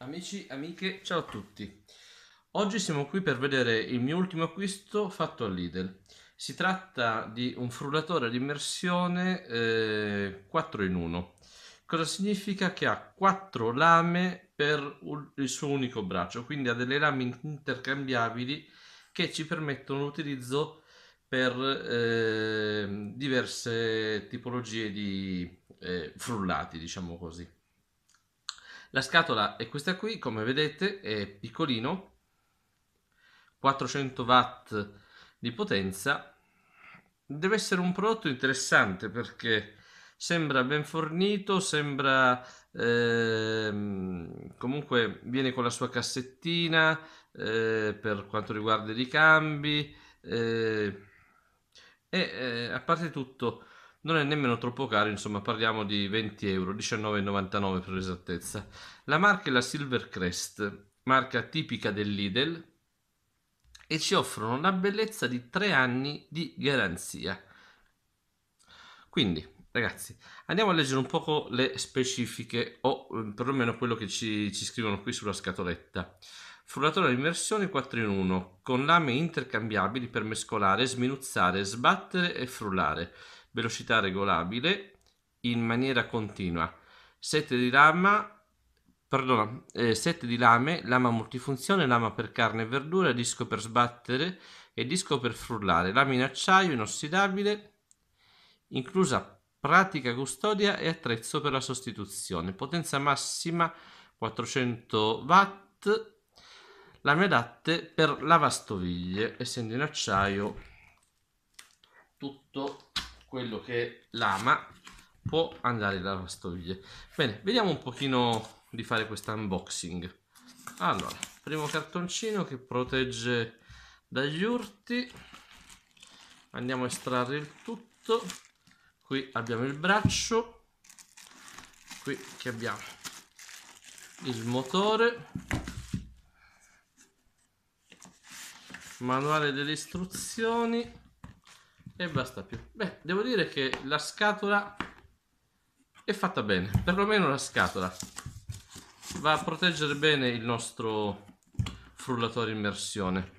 Amici, amiche, ciao a tutti. Oggi siamo qui per vedere il mio ultimo acquisto fatto all'Idel. Si tratta di un frullatore ad immersione eh, 4 in 1. Cosa significa? Che ha 4 lame per il suo unico braccio, quindi ha delle lame intercambiabili che ci permettono l'utilizzo per eh, diverse tipologie di eh, frullati, diciamo così. La scatola è questa qui, come vedete è piccolino, 400 watt di potenza. Deve essere un prodotto interessante perché sembra ben fornito, sembra eh, comunque viene con la sua cassettina eh, per quanto riguarda i ricambi eh, e eh, a parte tutto non è nemmeno troppo caro, insomma parliamo di 20 euro, 19,99 per l'esattezza. La marca è la Silvercrest, marca tipica del Lidl, e ci offrono la bellezza di 3 anni di garanzia. Quindi, ragazzi, andiamo a leggere un poco le specifiche, o mm, perlomeno quello che ci, ci scrivono qui sulla scatoletta. Frullatore a immersione 4 in 1, con lame intercambiabili per mescolare, sminuzzare, sbattere e frullare velocità regolabile in maniera continua, 7 di lama, perdona, eh, 7 di lame, lama multifunzione, lama per carne e verdura, disco per sbattere e disco per frullare, lama in acciaio inossidabile, inclusa pratica custodia e attrezzo per la sostituzione, potenza massima 400 watt, lame adatte per lavastoviglie, essendo in acciaio tutto quello che l'ama può andare dalla lavastoviglie. Bene, vediamo un pochino di fare questo unboxing. Allora, primo cartoncino che protegge dagli urti. Andiamo a estrarre il tutto. Qui abbiamo il braccio. Qui che abbiamo il motore. Manuale delle istruzioni e basta più. Beh, devo dire che la scatola è fatta bene, perlomeno la scatola va a proteggere bene il nostro frullatore immersione.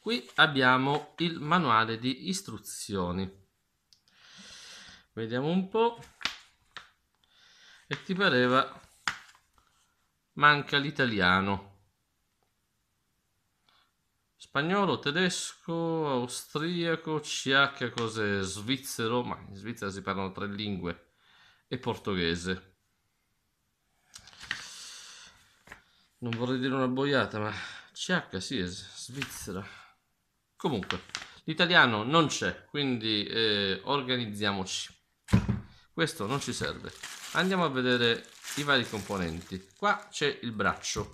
Qui abbiamo il manuale di istruzioni. Vediamo un po'. E ti pareva manca l'italiano spagnolo, tedesco, austriaco, CH cos'è? Svizzero, ma in Svizzera si parlano tre lingue e portoghese. Non vorrei dire una boiata, ma CH sì, è Svizzera. Comunque, l'italiano non c'è, quindi eh, organizziamoci. Questo non ci serve. Andiamo a vedere i vari componenti. Qua c'è il braccio.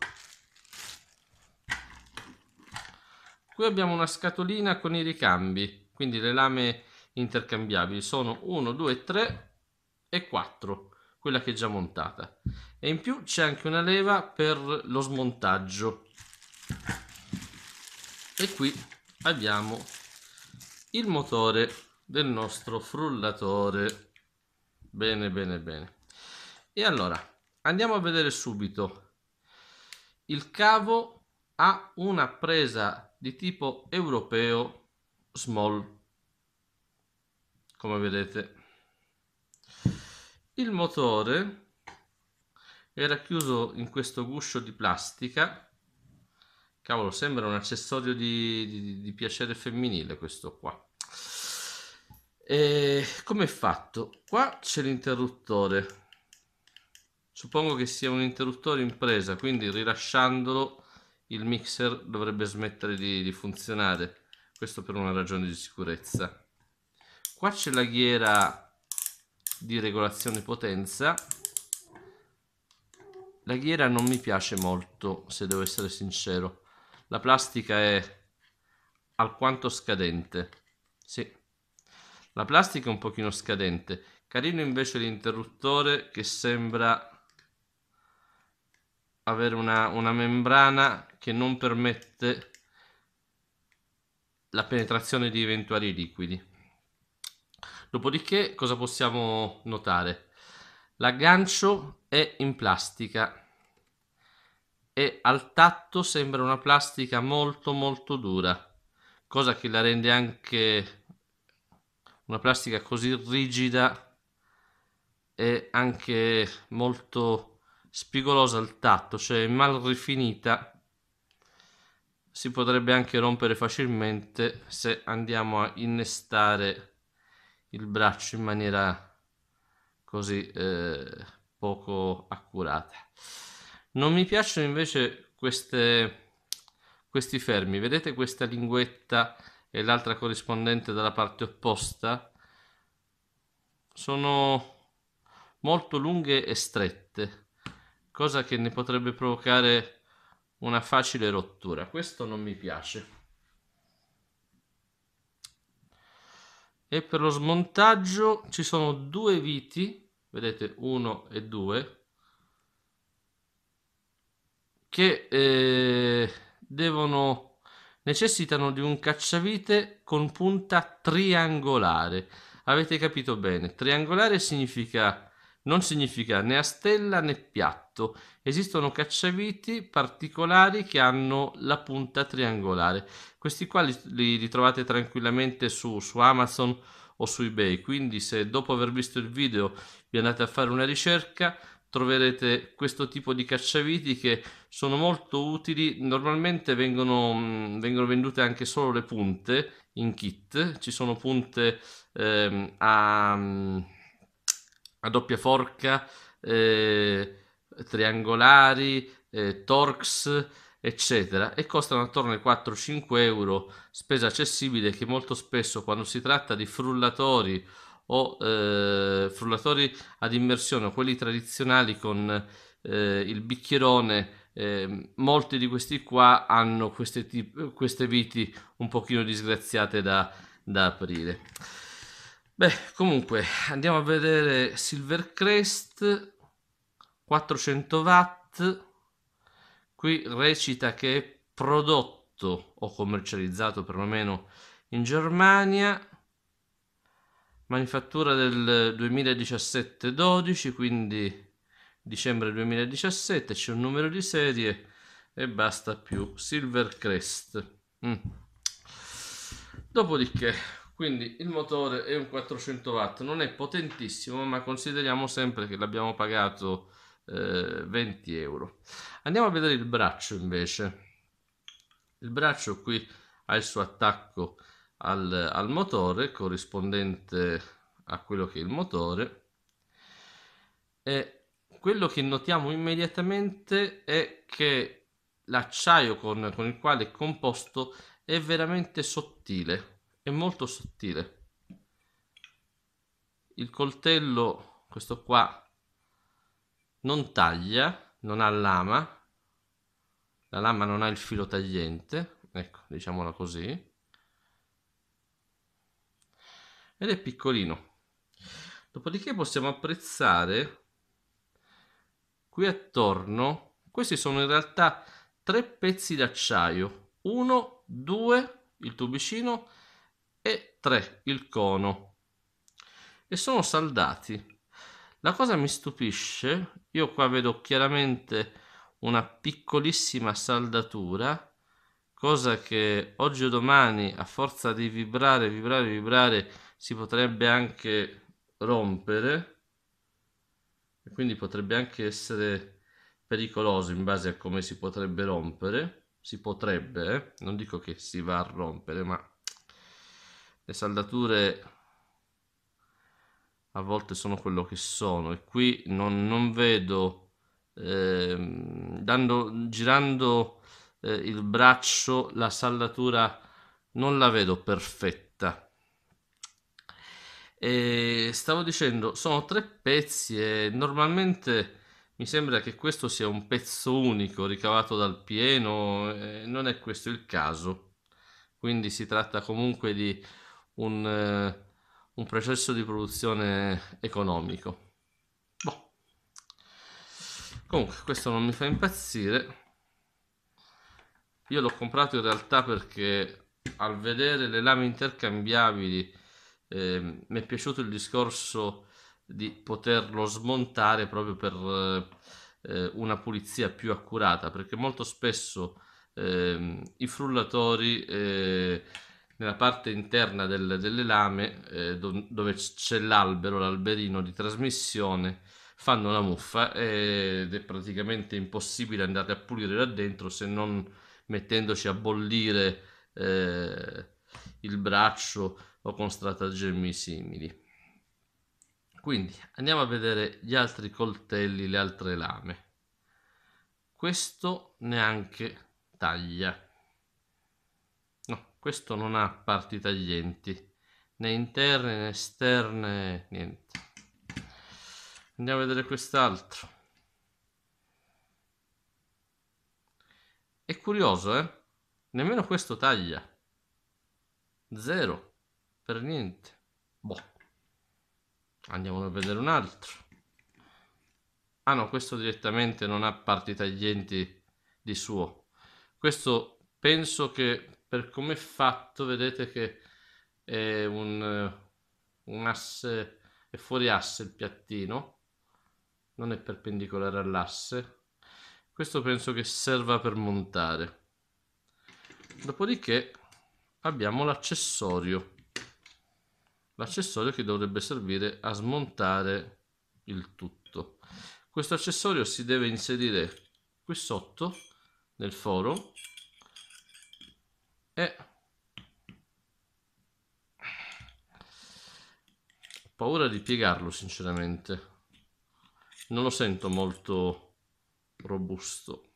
Qui abbiamo una scatolina con i ricambi, quindi le lame intercambiabili sono 1, 2, 3 e 4, quella che è già montata. E in più c'è anche una leva per lo smontaggio. E qui abbiamo il motore del nostro frullatore. Bene, bene, bene. E allora, andiamo a vedere subito. Il cavo ha una presa di tipo europeo small come vedete il motore era chiuso in questo guscio di plastica cavolo sembra un accessorio di, di, di piacere femminile questo qua e come è fatto qua c'è l'interruttore suppongo che sia un interruttore in presa quindi rilasciandolo il mixer dovrebbe smettere di, di funzionare questo per una ragione di sicurezza qua c'è la ghiera di regolazione potenza la ghiera non mi piace molto se devo essere sincero la plastica è alquanto scadente sì la plastica è un pochino scadente carino invece l'interruttore che sembra avere una, una membrana che non permette la penetrazione di eventuali liquidi. Dopodiché cosa possiamo notare? L'aggancio è in plastica e al tatto sembra una plastica molto molto dura, cosa che la rende anche una plastica così rigida e anche molto spigolosa al tatto, cioè mal rifinita si potrebbe anche rompere facilmente se andiamo a innestare il braccio in maniera così eh, poco accurata. Non mi piacciono invece queste, questi fermi, vedete questa linguetta e l'altra corrispondente dalla parte opposta? Sono molto lunghe e strette cosa che ne potrebbe provocare una facile rottura. Questo non mi piace. E per lo smontaggio ci sono due viti, vedete uno e due, che eh, devono, necessitano di un cacciavite con punta triangolare. Avete capito bene, triangolare significa non significa né a stella né piatto. Esistono cacciaviti particolari che hanno la punta triangolare. Questi qua li, li, li trovate tranquillamente su, su Amazon o su eBay. Quindi se dopo aver visto il video vi andate a fare una ricerca, troverete questo tipo di cacciaviti che sono molto utili normalmente vengono, mm, vengono vendute anche solo le punte in kit ci sono punte ehm, a mm, a doppia forca, eh, triangolari, eh, torx, eccetera, e costano attorno ai 4-5 euro, spesa accessibile che molto spesso quando si tratta di frullatori o eh, frullatori ad immersione o quelli tradizionali con eh, il bicchierone, eh, molti di questi qua hanno queste, tip- queste viti un pochino disgraziate da, da aprire. Beh, comunque andiamo a vedere Silvercrest 400 watt. Qui recita che è prodotto o commercializzato perlomeno in Germania. Manifattura del 2017-12, quindi dicembre 2017, c'è un numero di serie e basta più Silvercrest. Mm. Dopodiché quindi il motore è un 400 watt, non è potentissimo, ma consideriamo sempre che l'abbiamo pagato eh, 20 euro. Andiamo a vedere il braccio invece. Il braccio qui ha il suo attacco al, al motore corrispondente a quello che è il motore e quello che notiamo immediatamente è che l'acciaio con, con, il quale è composto è veramente sottile è molto sottile. Il coltello, questo qua, non taglia, non ha lama, la lama non ha il filo tagliente, ecco, diciamola così, ed è piccolino. Dopodiché possiamo apprezzare qui attorno, questi sono in realtà tre pezzi d'acciaio, uno, due, il tubicino 3 il cono e sono saldati. La cosa mi stupisce, io qua vedo chiaramente una piccolissima saldatura, cosa che oggi o domani a forza di vibrare, vibrare, vibrare si potrebbe anche rompere e quindi potrebbe anche essere pericoloso in base a come si potrebbe rompere, si potrebbe, eh? non dico che si va a rompere, ma le saldature a volte sono quello che sono e qui non, non vedo eh, dando, girando eh, il braccio la saldatura non la vedo perfetta e stavo dicendo sono tre pezzi e normalmente mi sembra che questo sia un pezzo unico ricavato dal pieno eh, non è questo il caso quindi si tratta comunque di un, eh, un processo di produzione economico. Boh. Comunque, questo non mi fa impazzire. Io l'ho comprato in realtà perché al vedere le lame intercambiabili eh, mi è piaciuto il discorso di poterlo smontare proprio per eh, una pulizia più accurata perché molto spesso eh, i frullatori eh, nella parte interna del, delle lame, eh, do, dove c'è l'albero, l'alberino di trasmissione, fanno una muffa ed è praticamente impossibile andare a pulire là dentro se non mettendoci a bollire eh, il braccio o con stratagemmi simili. Quindi andiamo a vedere gli altri coltelli, le altre lame. Questo neanche taglia questo non ha parti taglienti, né interne né esterne, niente. Andiamo a vedere quest'altro. È curioso, eh? Nemmeno questo taglia. Zero. Per niente. Boh. Andiamo a vedere un altro. Ah no, questo direttamente non ha parti taglienti di suo. Questo penso che per come è fatto vedete che è un, un asse, è fuori asse il piattino, non è perpendicolare all'asse. Questo penso che serva per montare. Dopodiché abbiamo l'accessorio, l'accessorio che dovrebbe servire a smontare il tutto. Questo accessorio si deve inserire qui sotto nel foro eh. paura di piegarlo, sinceramente. Non lo sento molto robusto.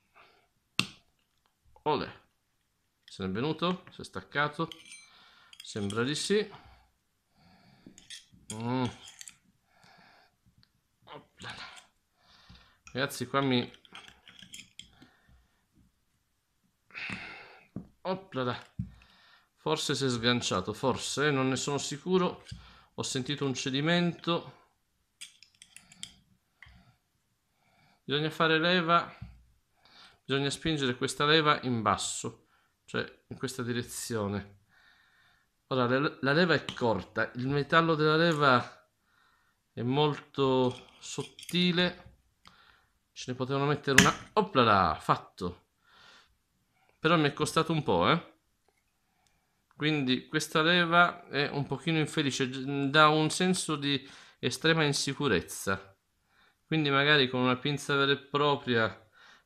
Ole. Se n'è venuto? Si è staccato? Sembra di sì. Mm. Ragazzi, qua mi Oppla. Forse si è sganciato, forse, eh, non ne sono sicuro. Ho sentito un cedimento. Bisogna fare leva, bisogna spingere questa leva in basso, cioè in questa direzione. Ora, la leva è corta, il metallo della leva è molto sottile. Ce ne potevano mettere una... Oplala, fatto! però mi è costato un po', eh. Quindi questa leva è un pochino infelice, mm, dà un senso di estrema insicurezza. Quindi magari con una pinza vera e propria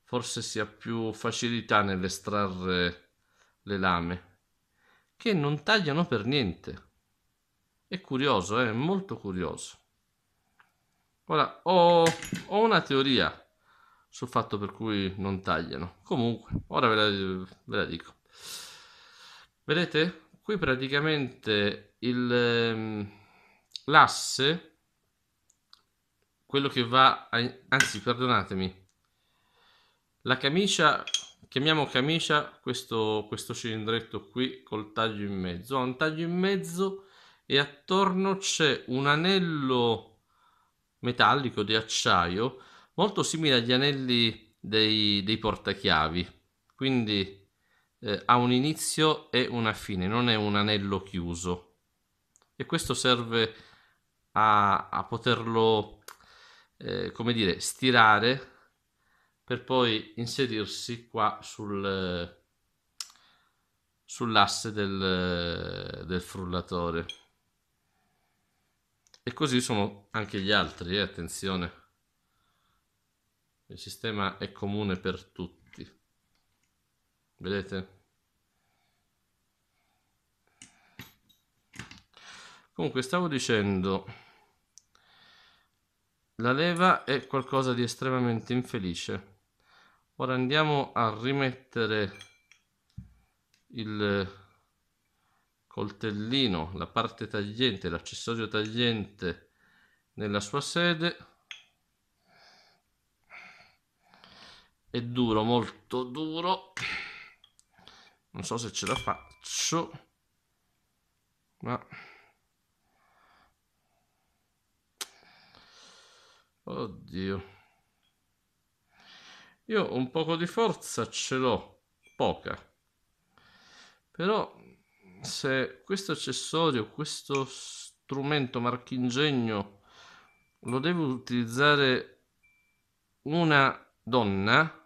forse si ha più facilità nell'estrarre le lame, che non tagliano per niente. È curioso, eh, è eh? molto curioso. Ora, ho, ho una teoria sul fatto per cui non tagliano. Comunque, ora ve la, ve la dico. Vedete? Qui praticamente il, ehm, l'asse, quello che va, a, anzi perdonatemi, la camicia, chiamiamo camicia questo, questo cilindretto qui col taglio in mezzo, ha un taglio in mezzo e attorno c'è un anello metallico di acciaio molto simile agli anelli dei, dei portachiavi, quindi eh, ha un inizio e una fine, non è un anello chiuso. E questo serve a, a poterlo, eh, come dire, stirare per poi inserirsi qua sul, sull'asse del, del, frullatore. E così sono anche gli altri, eh, attenzione. Il sistema è comune per tutti. Vedete? Comunque stavo dicendo, la leva è qualcosa di estremamente infelice. Ora andiamo a rimettere il coltellino, la parte tagliente, l'accessorio tagliente nella sua sede è duro, molto duro. Non so se ce la faccio. Ma... Oddio. Io un poco di forza ce l'ho, poca. Però se questo accessorio, questo strumento marchingegno lo deve utilizzare una donna,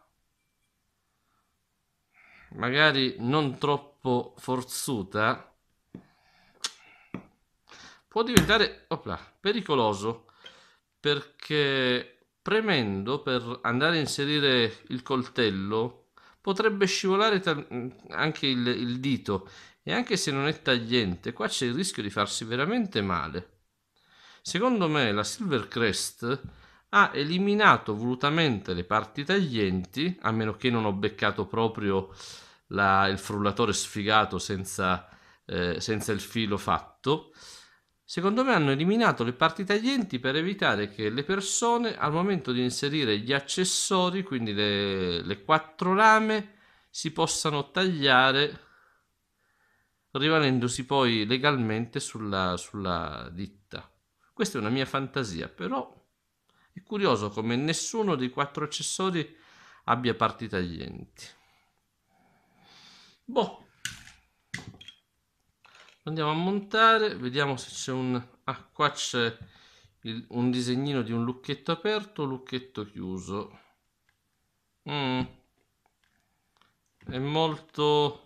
magari non troppo forzuta, può diventare opla, pericoloso perché premendo per andare a inserire il coltello potrebbe scivolare anche il, il dito e anche se non è tagliente qua c'è il rischio di farsi veramente male. Secondo me la Silvercrest ha eliminato volutamente le parti taglienti, a meno che non ho beccato proprio la, il frullatore sfigato senza, eh, senza il filo fatto. Secondo me hanno eliminato le parti taglienti per evitare che le persone al momento di inserire gli accessori, quindi le, le quattro lame, si possano tagliare rimanendosi poi legalmente sulla, sulla ditta. Questa è una mia fantasia, però è curioso come nessuno dei quattro accessori abbia parti taglienti. Boh. Andiamo a montare, vediamo se c'è un... Ah, qua c'è il... un disegnino di un lucchetto aperto, lucchetto chiuso. Mm. È molto...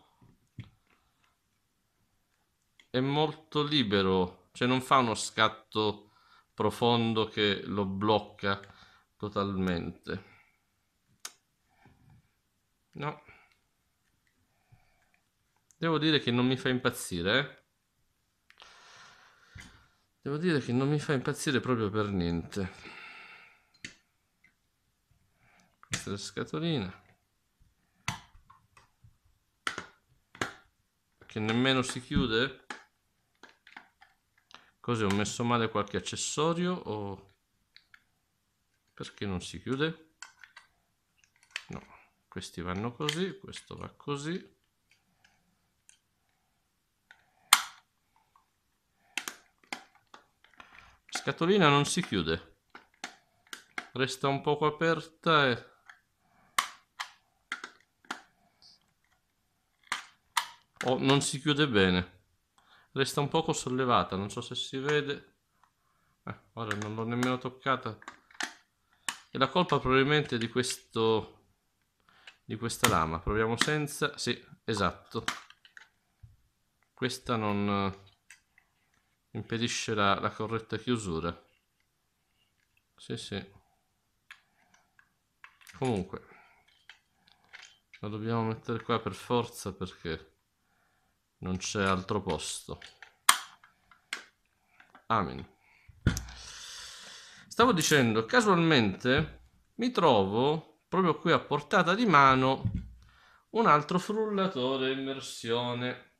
È molto libero, cioè non fa uno scatto profondo che lo blocca totalmente. No. Devo dire che non mi fa impazzire. Devo dire che non mi fa impazzire proprio per niente. Questa è la scatolina. Che nemmeno si chiude. Così ho messo male qualche accessorio o... Perché non si chiude? No, questi vanno così, questo va così. scatolina non si chiude resta un poco aperta e oh, non si chiude bene resta un poco sollevata non so se si vede eh, ora non l'ho nemmeno toccata e la colpa probabilmente di questo di questa lama proviamo senza sì esatto questa non impedisce la, la corretta chiusura sì sì comunque lo dobbiamo mettere qua per forza perché non c'è altro posto amen stavo dicendo casualmente mi trovo proprio qui a portata di mano un altro frullatore immersione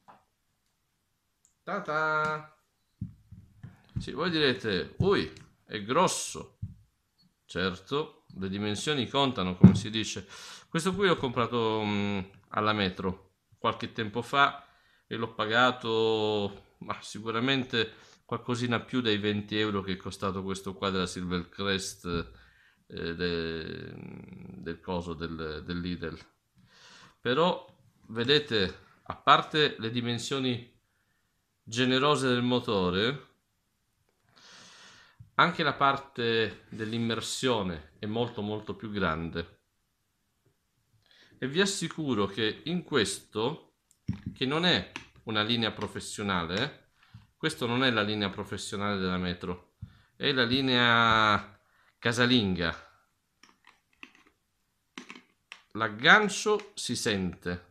ta, -ta! Sì, voi direte, ui, è grosso. Certo, le dimensioni contano, come si dice. Questo qui l'ho comprato mh, mm, alla metro qualche tempo fa e l'ho pagato ma sicuramente qualcosina più dei 20 euro che è costato questo qua della Silvercrest eh, de, del coso del, del Lidl. Però vedete, a parte le dimensioni generose del motore, anche la parte dell'immersione è molto molto più grande e vi assicuro che in questo che non è una linea professionale eh, questo non è la linea professionale della metro è la linea casalinga l'aggancio si sente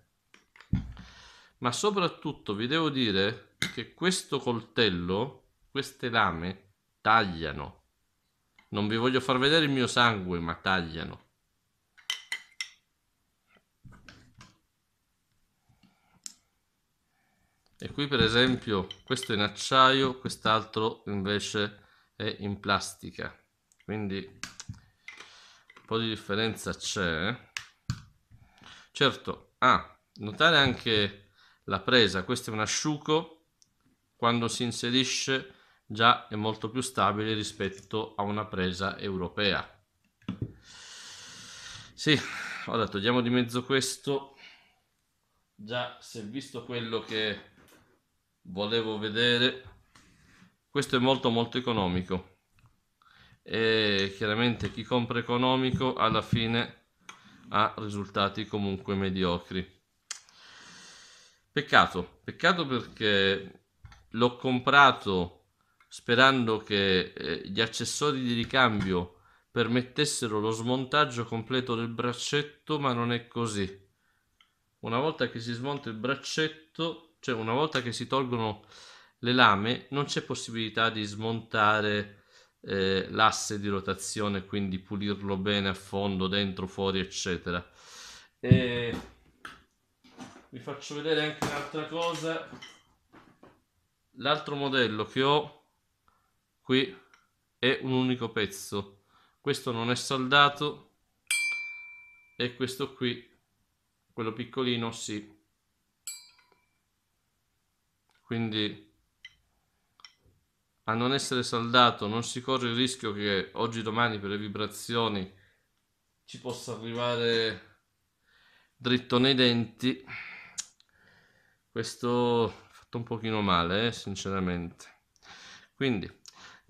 ma soprattutto vi devo dire che questo coltello queste lame Tagliano. Non vi voglio far vedere il mio sangue, ma tagliano. E qui per esempio questo è in acciaio, quest'altro invece è in plastica. Quindi un po' di differenza c'è. Eh? Certo, ah, notare anche la presa, questo è un asciuco. quando si inserisce già è molto più stabile rispetto a una presa europea. Sì, ora togliamo di mezzo questo. Già si è visto quello che volevo vedere. Questo è molto molto economico. E chiaramente chi compra economico alla fine ha risultati comunque mediocri. Peccato, peccato perché l'ho comprato sperando che eh, gli accessori di ricambio permettessero lo smontaggio completo del braccetto, ma non è così. Una volta che si smonta il braccetto, cioè una volta che si tolgono le lame, non c'è possibilità di smontare eh, l'asse di rotazione, quindi pulirlo bene a fondo, dentro, fuori, eccetera. E vi faccio vedere anche un'altra cosa. L'altro modello che ho qui è un unico pezzo questo non è saldato e questo qui quello piccolino sì quindi a non essere saldato non si corre il rischio che oggi domani per le vibrazioni ci possa arrivare dritto nei denti questo ha fatto un pochino male eh, sinceramente quindi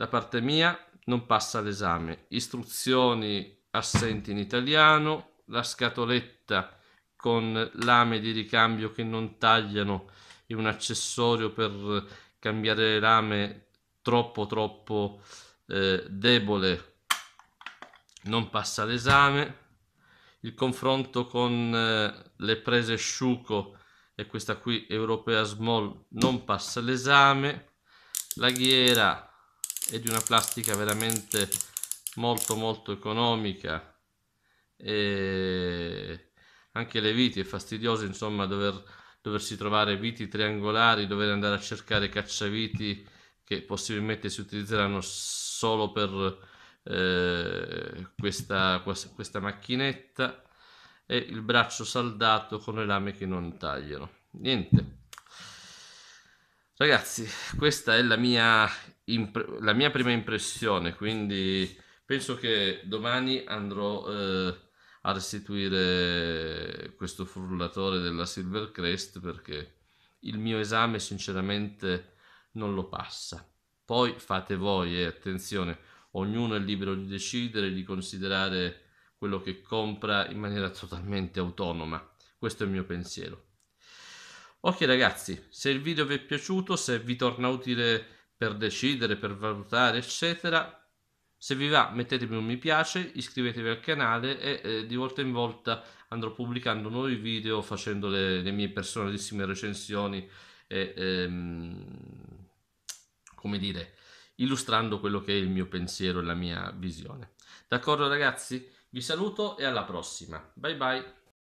da parte mia non passa l'esame. Istruzioni assenti in italiano, la scatoletta con lame di ricambio che non tagliano e un accessorio per cambiare lame troppo troppo eh, debole non passa l'esame il confronto con eh, le prese sciuco e questa qui europea small non passa l'esame la ghiera è di una plastica veramente molto molto economica e anche le viti è fastidioso insomma dover, doversi trovare viti triangolari dover andare a cercare cacciaviti che possibilmente si utilizzeranno solo per eh, questa, questa macchinetta e il braccio saldato con le lame che non tagliano niente ragazzi questa è la mia imp- la mia prima impressione, quindi penso che domani andrò eh, a restituire questo frullatore della Silvercrest perché il mio esame sinceramente non lo passa. Poi fate voi e eh, attenzione, ognuno è libero di decidere, di considerare quello che compra in maniera totalmente autonoma. Questo è il mio pensiero. Ok ragazzi, se il video vi è piaciuto, se vi torna utile per decidere, per valutare, eccetera. Se vi va mettetemi un mi piace, iscrivetevi al canale e eh, di volta in volta andrò pubblicando nuovi video facendo le, le mie personalissime recensioni e ehm, come dire, illustrando quello che è il mio pensiero e la mia visione. D'accordo ragazzi? Vi saluto e alla prossima. Bye bye.